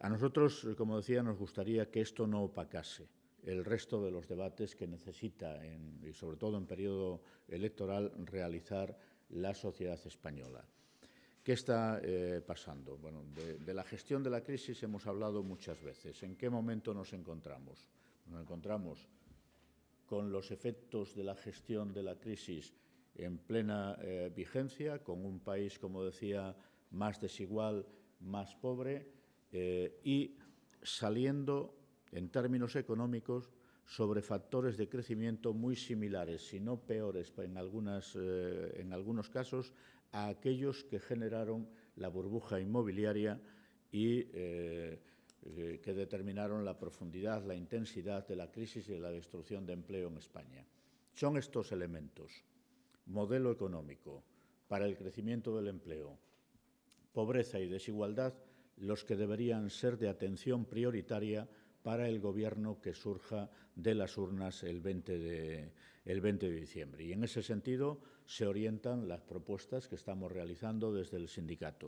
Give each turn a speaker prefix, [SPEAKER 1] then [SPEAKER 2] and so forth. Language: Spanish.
[SPEAKER 1] A nosotros, eh, como decía, nos gustaría que esto no opacase el resto de los debates que necesita, y sobre todo en periodo electoral, realizar la sociedad española. ¿Qué está eh, pasando? Bueno, de, la gestión de la crisis hemos hablado muchas veces. ¿En qué momento nos encontramos? Nos encontramos con los efectos de la gestión de la crisis en plena eh, vigencia, con un país, como decía, más desigual, más pobre, eh, y saliendo en términos económicos sobre factores de crecimiento muy similares, si no peores en, eh, algunos casos, a aquellos que generaron la burbuja inmobiliaria y eh, que determinaron la profundidad, la intensidad de la crisis y la destrucción de empleo en España. Son estos elementos, modelo económico para el crecimiento del empleo, pobreza y desigualdad, los que deberían ser de atención prioritaria para el gobierno que surja de las urnas el 20 de, de diciembre. Y en ese sentido se orientan las propuestas que estamos realizando desde el sindicato.